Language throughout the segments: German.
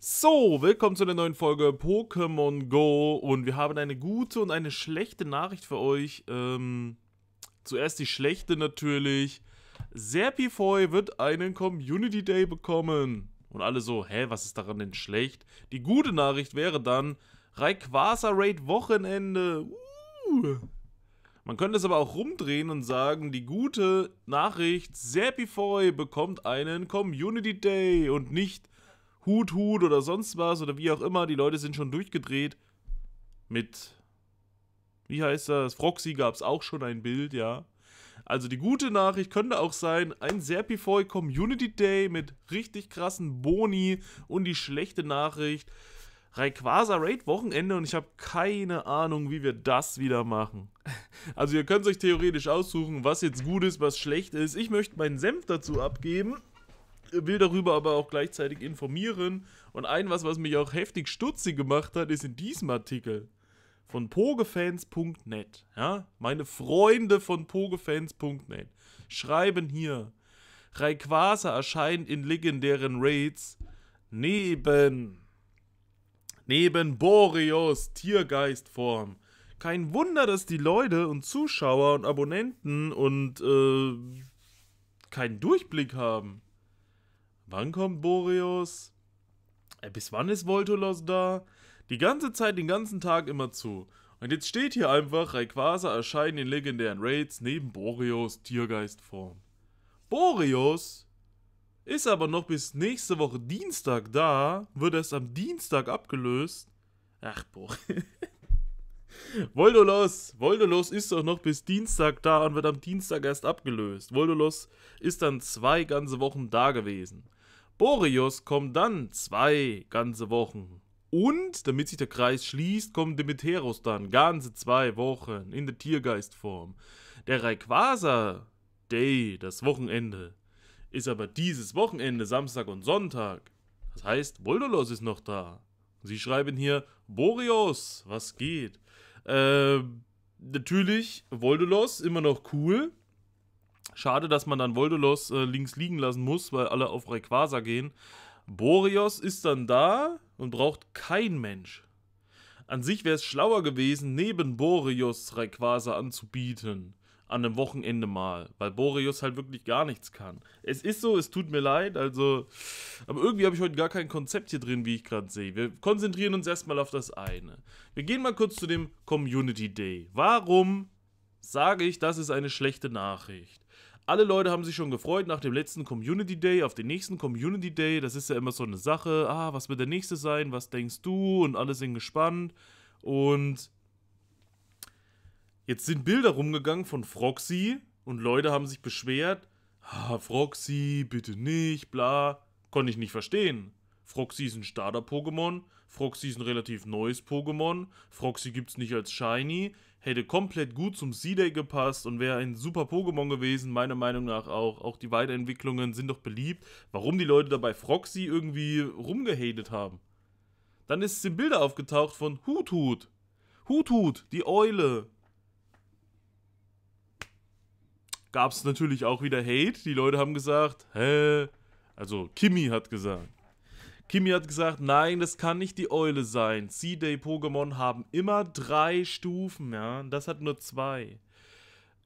So, willkommen zu einer neuen Folge Pokémon Go und wir haben eine gute und eine schlechte Nachricht für euch. Ähm, zuerst die schlechte natürlich. Serpifoy wird einen Community Day bekommen. Und alle so, hä, was ist daran denn schlecht? Die gute Nachricht wäre dann Rayquaza Raid Wochenende. Uh. Man könnte es aber auch rumdrehen und sagen, die gute Nachricht, Serpifoy bekommt einen Community Day und nicht Hut, Hut oder sonst was oder wie auch immer. Die Leute sind schon durchgedreht. Mit, wie heißt das? Froxy gab es auch schon ein Bild, ja. Also die gute Nachricht könnte auch sein, ein Serpifoy Community Day mit richtig krassen Boni und die schlechte Nachricht, Rayquaza Raid Wochenende und ich habe keine Ahnung, wie wir das wieder machen. Also ihr könnt euch theoretisch aussuchen, was jetzt gut ist, was schlecht ist. Ich möchte meinen Senf dazu abgeben will darüber aber auch gleichzeitig informieren. Und ein was, was mich auch heftig stutzig gemacht hat, ist in diesem Artikel von pogefans.net. Ja? Meine Freunde von pogefans.net schreiben hier: Rayquaza erscheint in legendären Raids neben. Neben Boreos Tiergeistform. Kein Wunder, dass die Leute und Zuschauer und Abonnenten und äh, keinen Durchblick haben. Wann kommt Boreos? Äh, bis wann ist Voltolos da? Die ganze Zeit, den ganzen Tag immer zu. Und jetzt steht hier einfach, Rayquaza erscheint in legendären Raids neben Boreos Tiergeistform. Boreos ist aber noch bis nächste Woche Dienstag da, wird erst am Dienstag abgelöst. Ach, Boreos. Voldolos, Voldolos ist doch noch bis Dienstag da und wird am Dienstag erst abgelöst. Voldolos ist dann zwei ganze Wochen da gewesen. Boreos kommt dann zwei ganze Wochen. Und, damit sich der Kreis schließt, kommt Demeteros dann ganze zwei Wochen in der Tiergeistform. Der Rayquaza Day, das Wochenende, ist aber dieses Wochenende, Samstag und Sonntag. Das heißt, Voldolos ist noch da. Sie schreiben hier, Boreos, was geht? Ähm, natürlich, Voldolos immer noch cool. Schade, dass man dann Voldolos äh, links liegen lassen muss, weil alle auf Rayquaza gehen. Boreos ist dann da und braucht kein Mensch. An sich wäre es schlauer gewesen, neben Boreos Rayquaza anzubieten. An einem Wochenende mal. Weil Boreos halt wirklich gar nichts kann. Es ist so, es tut mir leid. Also, aber irgendwie habe ich heute gar kein Konzept hier drin, wie ich gerade sehe. Wir konzentrieren uns erstmal auf das eine. Wir gehen mal kurz zu dem Community Day. Warum sage ich, das ist eine schlechte Nachricht? alle Leute haben sich schon gefreut nach dem letzten Community Day auf den nächsten Community Day. Das ist ja immer so eine Sache. Ah, was wird der nächste sein? Was denkst du? Und alle sind gespannt. Und jetzt sind Bilder rumgegangen von Froxy und Leute haben sich beschwert. Ah, Froxy, bitte nicht, bla. Konnte ich nicht verstehen. Froxy ist ein Starter-Pokémon. Froxy ist ein relativ neues Pokémon. Froxy gibt es nicht als Shiny. Hätte komplett gut zum C-Day gepasst und wäre ein super Pokémon gewesen, meiner Meinung nach auch. Auch die Weiterentwicklungen sind doch beliebt. Warum die Leute dabei Froxy irgendwie rumgehatet haben. Dann ist es im Bilder aufgetaucht von Hutut. Hutut, die Eule. Gab es natürlich auch wieder Hate. Die Leute haben gesagt, hä? Also Kimi hat gesagt. Kimi hat gesagt, nein, das kann nicht die Eule sein. C-Day-Pokémon haben immer drei Stufen, ja. Das hat nur zwei.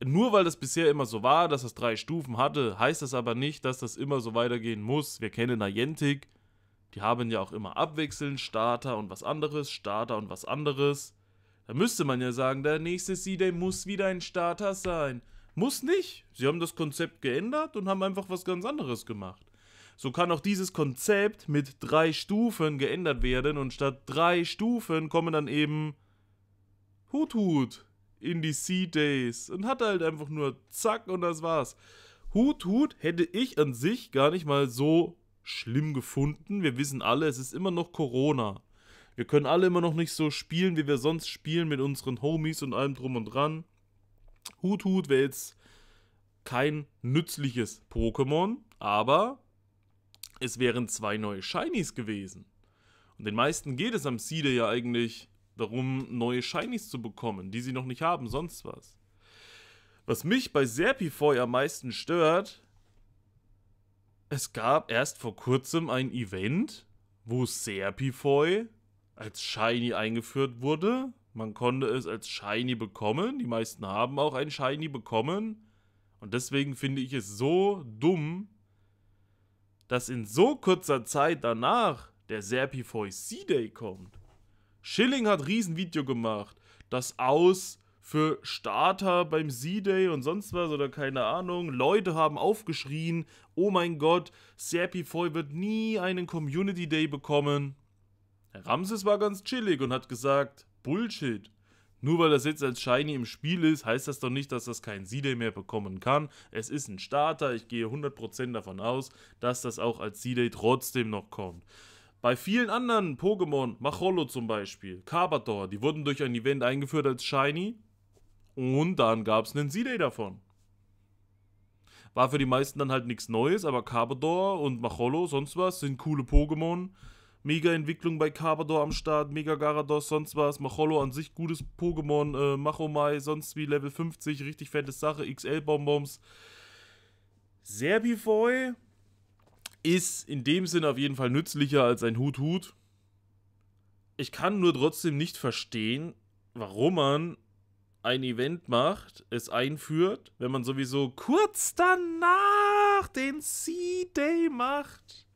Nur weil das bisher immer so war, dass es drei Stufen hatte, heißt das aber nicht, dass das immer so weitergehen muss. Wir kennen Niantic, die haben ja auch immer abwechselnd Starter und was anderes, Starter und was anderes. Da müsste man ja sagen, der nächste C-Day muss wieder ein Starter sein. Muss nicht. Sie haben das Konzept geändert und haben einfach was ganz anderes gemacht. So kann auch dieses Konzept mit drei Stufen geändert werden und statt drei Stufen kommen dann eben Hut Hut in die Sea Days und hat halt einfach nur zack und das war's. Hut Hut hätte ich an sich gar nicht mal so schlimm gefunden. Wir wissen alle, es ist immer noch Corona. Wir können alle immer noch nicht so spielen, wie wir sonst spielen mit unseren Homies und allem drum und dran. Hut Hut wäre jetzt kein nützliches Pokémon, aber es wären zwei neue Shinies gewesen. Und den meisten geht es am Seed ja eigentlich darum, neue Shinies zu bekommen, die sie noch nicht haben, sonst was. Was mich bei Serpifoy am meisten stört, es gab erst vor kurzem ein Event, wo Serpifoy als Shiny eingeführt wurde. Man konnte es als Shiny bekommen. Die meisten haben auch ein Shiny bekommen. Und deswegen finde ich es so dumm, dass in so kurzer Zeit danach der Serpifoy C-Day kommt. Schilling hat Riesenvideo gemacht, das aus für Starter beim C-Day und sonst was oder keine Ahnung. Leute haben aufgeschrien, oh mein Gott, Serpifoy wird nie einen Community Day bekommen. Ramses war ganz chillig und hat gesagt, Bullshit. Nur weil das jetzt als Shiny im Spiel ist, heißt das doch nicht, dass das kein Seedale mehr bekommen kann. Es ist ein Starter, ich gehe 100% davon aus, dass das auch als Seedale trotzdem noch kommt. Bei vielen anderen Pokémon, Macholo zum Beispiel, Carbator, die wurden durch ein Event eingeführt als Shiny und dann gab es einen Seedale davon. War für die meisten dann halt nichts Neues, aber Carbador und Macholo, sonst was, sind coole Pokémon, Mega-Entwicklung bei Carbador am Start, Mega Garados, sonst was. Macholo an sich gutes Pokémon, äh, Machomai, sonst wie Level 50, richtig fette Sache. XL-Bonbons. Serbifoy ist in dem Sinn auf jeden Fall nützlicher als ein Hut-Hut. Ich kann nur trotzdem nicht verstehen, warum man ein Event macht, es einführt, wenn man sowieso kurz danach den C-Day macht.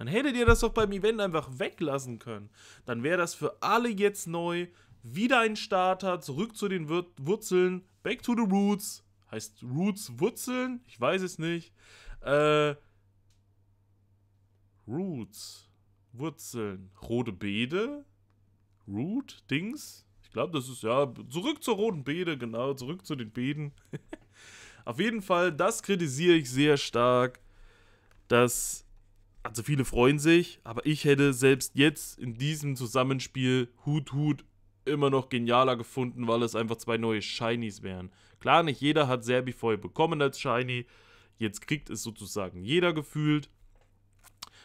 Dann hättet ihr das doch beim Event einfach weglassen können. Dann wäre das für alle jetzt neu. Wieder ein Starter, zurück zu den Wur Wurzeln, back to the roots. Heißt Roots Wurzeln? Ich weiß es nicht. Äh, Roots, Wurzeln, rote Beete, Root, Dings. Ich glaube, das ist ja zurück zur roten Beete, genau, zurück zu den Beeten. Auf jeden Fall, das kritisiere ich sehr stark, dass also viele freuen sich, aber ich hätte selbst jetzt in diesem Zusammenspiel Hut Hut immer noch genialer gefunden, weil es einfach zwei neue Shinies wären. Klar, nicht jeder hat Serbifoy bekommen als Shiny. Jetzt kriegt es sozusagen jeder gefühlt.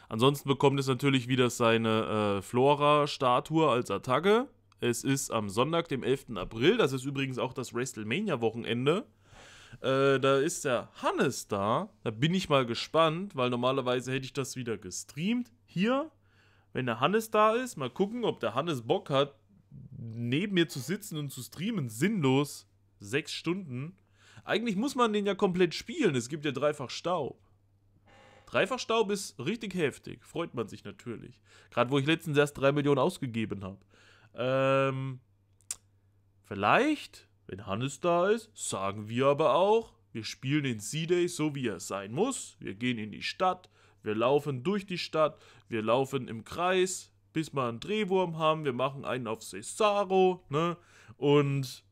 Ansonsten bekommt es natürlich wieder seine äh, Flora-Statue als Attacke. Es ist am Sonntag, dem 11. April. Das ist übrigens auch das WrestleMania-Wochenende. Äh, da ist der Hannes da. Da bin ich mal gespannt, weil normalerweise hätte ich das wieder gestreamt. Hier, wenn der Hannes da ist, mal gucken, ob der Hannes Bock hat, neben mir zu sitzen und zu streamen. Sinnlos. Sechs Stunden. Eigentlich muss man den ja komplett spielen. Es gibt ja dreifach Staub. Dreifach Staub ist richtig heftig. Freut man sich natürlich. Gerade wo ich letztens erst drei Millionen ausgegeben habe. Ähm, vielleicht wenn Hannes da ist, sagen wir aber auch, wir spielen den C-Day so, wie er sein muss. Wir gehen in die Stadt, wir laufen durch die Stadt, wir laufen im Kreis, bis wir einen Drehwurm haben, wir machen einen auf Cesaro, ne? Und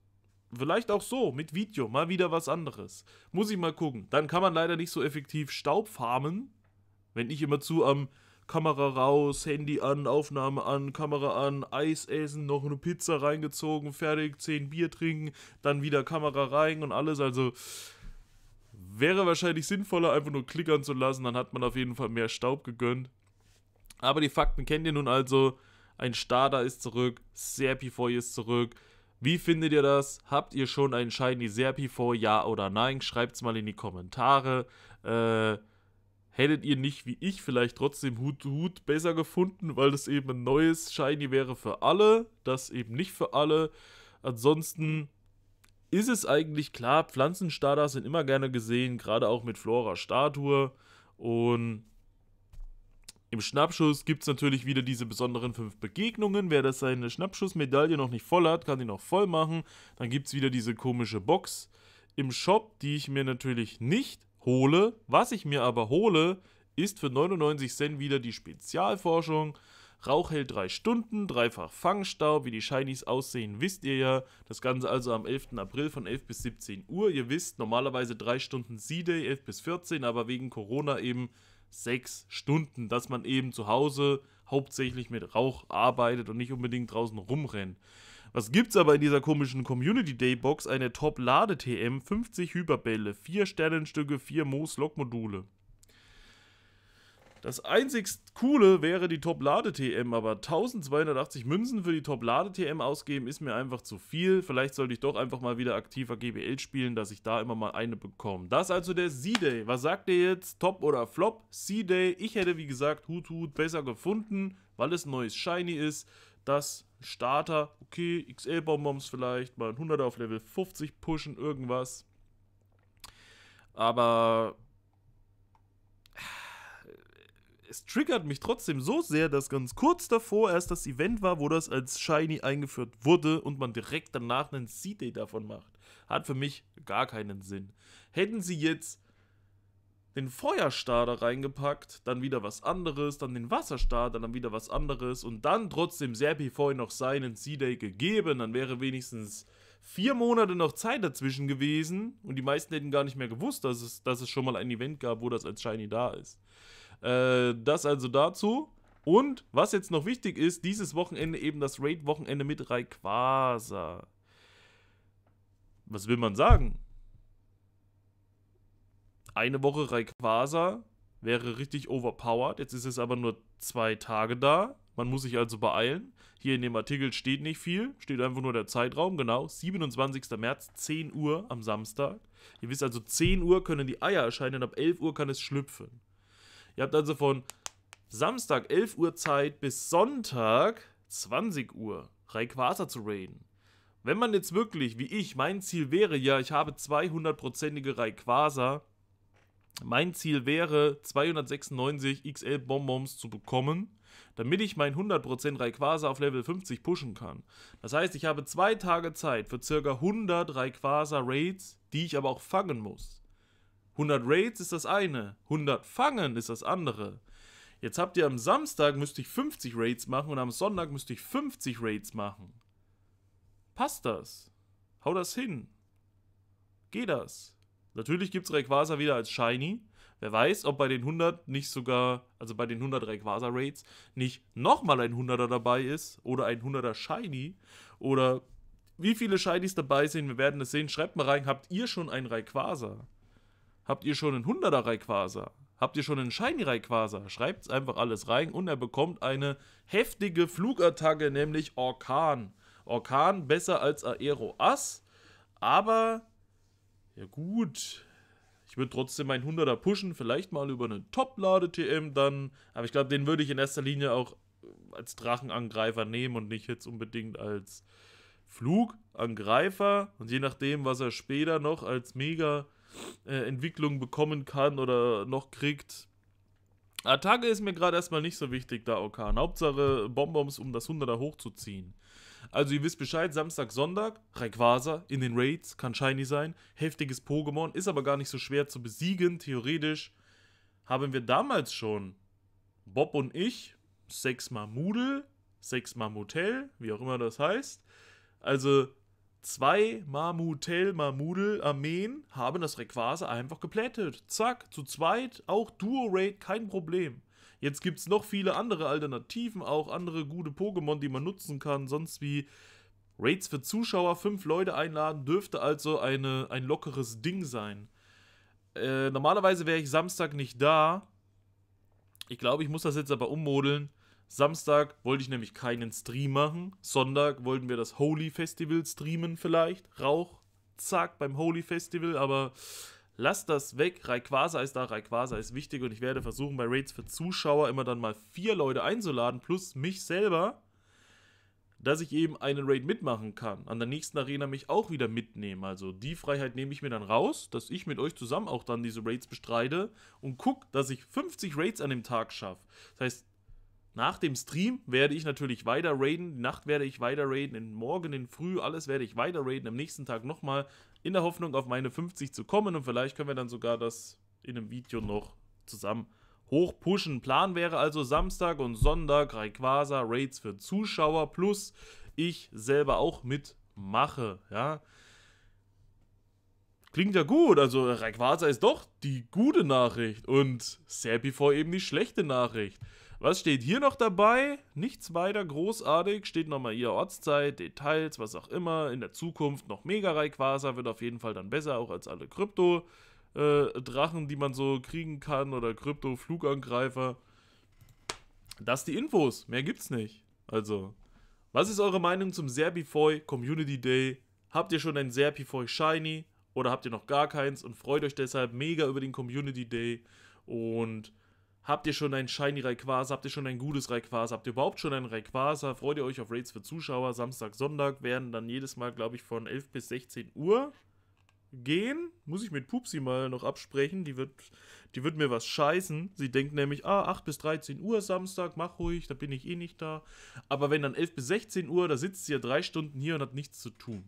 vielleicht auch so, mit Video, mal wieder was anderes. Muss ich mal gucken. Dann kann man leider nicht so effektiv Staub farmen, wenn ich immer zu am, ähm, Kamera raus, Handy an, Aufnahme an, Kamera an, Eis essen, noch eine Pizza reingezogen, fertig, zehn Bier trinken, dann wieder Kamera rein und alles. Also wäre wahrscheinlich sinnvoller, einfach nur klickern zu lassen, dann hat man auf jeden Fall mehr Staub gegönnt. Aber die Fakten kennt ihr nun also. Ein Starter ist zurück, Serpifoy ist zurück. Wie findet ihr das? Habt ihr schon einen Shiny Serpifoy? Ja oder nein? Schreibt es mal in die Kommentare. Äh, hättet ihr nicht wie ich vielleicht trotzdem Hut Hut besser gefunden, weil das eben ein neues Shiny wäre für alle, das eben nicht für alle. Ansonsten ist es eigentlich klar, Pflanzenstardars sind immer gerne gesehen, gerade auch mit Flora-Statue. Und im Schnappschuss gibt es natürlich wieder diese besonderen fünf Begegnungen. Wer das seine Schnappschussmedaille noch nicht voll hat, kann sie noch voll machen. Dann gibt es wieder diese komische Box im Shop, die ich mir natürlich nicht hole. Was ich mir aber hole, ist für 99 Cent wieder die Spezialforschung. Rauch hält drei Stunden, dreifach Fangstaub, wie die Shinies aussehen, wisst ihr ja. Das Ganze also am 11. April von 11 bis 17 Uhr. Ihr wisst, normalerweise drei Stunden C-Day, 11 bis 14, aber wegen Corona eben sechs Stunden, dass man eben zu Hause hauptsächlich mit Rauch arbeitet und nicht unbedingt draußen rumrennt. Was gibt's aber in dieser komischen Community Day Box? Eine Top Lade TM, 50 Hyperbälle, 4 Sternenstücke, 4 Moos Lock Module. Das einzig coole wäre die Top Lade TM, aber 1280 Münzen für die Top Lade TM ausgeben ist mir einfach zu viel. Vielleicht sollte ich doch einfach mal wieder aktiver GBL spielen, dass ich da immer mal eine bekomme. Das also der C-Day. Was sagt ihr jetzt? Top oder Flop? C-Day. Ich hätte wie gesagt Hut Hut besser gefunden, weil es neues Shiny ist dass Starter, okay, XL-Bonbons vielleicht, mal ein 100 auf Level 50 pushen, irgendwas. Aber äh, es triggert mich trotzdem so sehr, dass ganz kurz davor erst das Event war, wo das als Shiny eingeführt wurde und man direkt danach einen C-Day davon macht. Hat für mich gar keinen Sinn. Hätten sie jetzt den Feuerstarter reingepackt, dann wieder was anderes, dann den Wasserstarter, dann wieder was anderes und dann trotzdem Serpi vorhin noch seinen C-Day gegeben, dann wäre wenigstens vier Monate noch Zeit dazwischen gewesen und die meisten hätten gar nicht mehr gewusst, dass es, dass es schon mal ein Event gab, wo das als Shiny da ist. Äh, das also dazu. Und was jetzt noch wichtig ist, dieses Wochenende eben das Raid-Wochenende mit Rayquaza. Was will man sagen? eine Woche Rayquaza wäre richtig overpowered. Jetzt ist es aber nur zwei Tage da. Man muss sich also beeilen. Hier in dem Artikel steht nicht viel, steht einfach nur der Zeitraum, genau. 27. März, 10 Uhr am Samstag. Ihr wisst also, 10 Uhr können die Eier erscheinen und ab 11 Uhr kann es schlüpfen. Ihr habt also von Samstag 11 Uhr Zeit bis Sonntag 20 Uhr Rayquaza zu raiden. Wenn man jetzt wirklich, wie ich, mein Ziel wäre, ja, ich habe 200-prozentige Rayquaza, mein Ziel wäre, 296 XL Bonbons zu bekommen, damit ich mein 100% Rayquaza auf Level 50 pushen kann. Das heißt, ich habe zwei Tage Zeit für ca. 100 Rayquaza Raids, die ich aber auch fangen muss. 100 Raids ist das eine, 100 fangen ist das andere. Jetzt habt ihr am Samstag müsste ich 50 Raids machen und am Sonntag müsste ich 50 Raids machen. Passt das? Hau das hin. Geh das? Natürlich gibt es Rayquaza wieder als Shiny. Wer weiß, ob bei den 100 nicht sogar, also bei den 100 Rayquaza Raids, nicht nochmal ein 100er dabei ist oder ein 100er Shiny oder wie viele Shinies dabei sind. Wir werden es sehen. Schreibt mal rein, habt ihr schon ein Rayquaza? Habt ihr schon ein 100er Rayquaza? Habt ihr schon einen Shiny Rayquaza? Schreibt einfach alles rein und er bekommt eine heftige Flugattacke, nämlich Orkan. Orkan besser als Aero Ass, aber ja gut, ich würde trotzdem meinen 100er pushen, vielleicht mal über eine Top-Lade-TM dann. Aber ich glaube, den würde ich in erster Linie auch äh, als Drachenangreifer nehmen und nicht jetzt unbedingt als Flugangreifer. Und je nachdem, was er später noch als Mega-Entwicklung bekommen kann oder noch kriegt. Attacke ist mir gerade erstmal nicht so wichtig, da Orkan. Hauptsache Bonbons, um das 100er hochzuziehen. Also ihr wisst Bescheid, Samstag, Sonntag, Rayquaza in den Raids, kann shiny sein, heftiges Pokémon, ist aber gar nicht so schwer zu besiegen, theoretisch. Haben wir damals schon, Bob und ich, sechsmal Moodle, sechsmal Motel, wie auch immer das heißt. Also zwei Mamutel, Mamudel, Armeen haben das Requase einfach geplättet. Zack, zu zweit, auch Duo-Raid, kein Problem. Jetzt gibt es noch viele andere Alternativen, auch andere gute Pokémon, die man nutzen kann, sonst wie Raids für Zuschauer, fünf Leute einladen, dürfte also eine, ein lockeres Ding sein. Äh, normalerweise wäre ich Samstag nicht da. Ich glaube, ich muss das jetzt aber ummodeln. Samstag wollte ich nämlich keinen Stream machen. Sonntag wollten wir das Holy Festival streamen vielleicht. Rauch, zack, beim Holy Festival. Aber Lasst das weg. Rayquaza ist da, Rayquaza ist wichtig und ich werde versuchen, bei Raids für Zuschauer immer dann mal vier Leute einzuladen, plus mich selber, dass ich eben einen Raid mitmachen kann. An der nächsten Arena mich auch wieder mitnehmen. Also die Freiheit nehme ich mir dann raus, dass ich mit euch zusammen auch dann diese Raids bestreite und gucke, dass ich 50 Raids an dem Tag schaffe. Das heißt, nach dem Stream werde ich natürlich weiter raiden, die Nacht werde ich weiter raiden, morgen in Früh, alles werde ich weiter raiden, am nächsten Tag nochmal in der Hoffnung, auf meine 50 zu kommen. Und vielleicht können wir dann sogar das in einem Video noch zusammen hochpushen. Plan wäre also Samstag und Sonntag Rayquaza Raids für Zuschauer plus ich selber auch mitmache. Ja, Klingt ja gut, also Rayquaza ist doch die gute Nachricht und Serpifol eben die schlechte Nachricht. Was steht hier noch dabei? Nichts weiter großartig, steht nochmal ihr Ortszeit, Details, was auch immer. In der Zukunft noch Mega Rayquaza, wird auf jeden Fall dann besser, auch als alle Krypto-Drachen, äh, die man so kriegen kann oder Krypto-Flugangreifer. Das die Infos, mehr gibt's nicht. Also, was ist eure Meinung zum Serpifoy Community Day? Habt ihr schon einen Serpifoy Shiny? oder habt ihr noch gar keins und freut euch deshalb mega über den Community Day und habt ihr schon ein Shiny Rayquaza, habt ihr schon ein gutes Rayquaza, habt ihr überhaupt schon ein Rayquaza, freut ihr euch auf Raids für Zuschauer, Samstag, Sonntag werden dann jedes Mal, glaube ich, von 11 bis 16 Uhr gehen, muss ich mit Pupsi mal noch absprechen, die wird, die wird mir was scheißen. Sie denkt nämlich, ah, 8 bis 13 Uhr Samstag, mach ruhig, da bin ich eh nicht da. Aber wenn dann 11 bis 16 Uhr, da sitzt sie ja drei Stunden hier und hat nichts zu tun.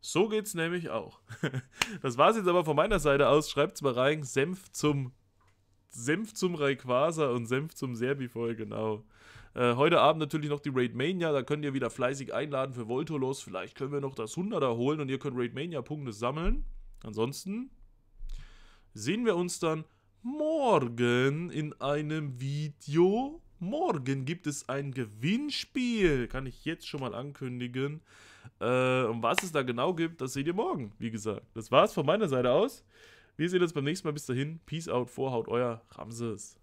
So geht's nämlich auch. Das war's jetzt aber von meiner Seite aus. Schreibt's mal rein. Senf zum Senf zum Rayquaza und Senf zum Serbifol, genau. Äh, heute Abend natürlich noch die Raidmania, da könnt ihr wieder fleißig einladen für Voltolos. Vielleicht können wir noch das 100er holen und ihr könnt Raidmania-Punkte sammeln. Ansonsten sehen wir uns dann morgen in einem Video. Morgen gibt es ein Gewinnspiel, kann ich jetzt schon mal ankündigen. Äh, und was es da genau gibt, das seht ihr morgen, wie gesagt. Das war's von meiner Seite aus. Wir sehen uns beim nächsten Mal. Bis dahin. Peace out, Vorhaut, euer Ramses.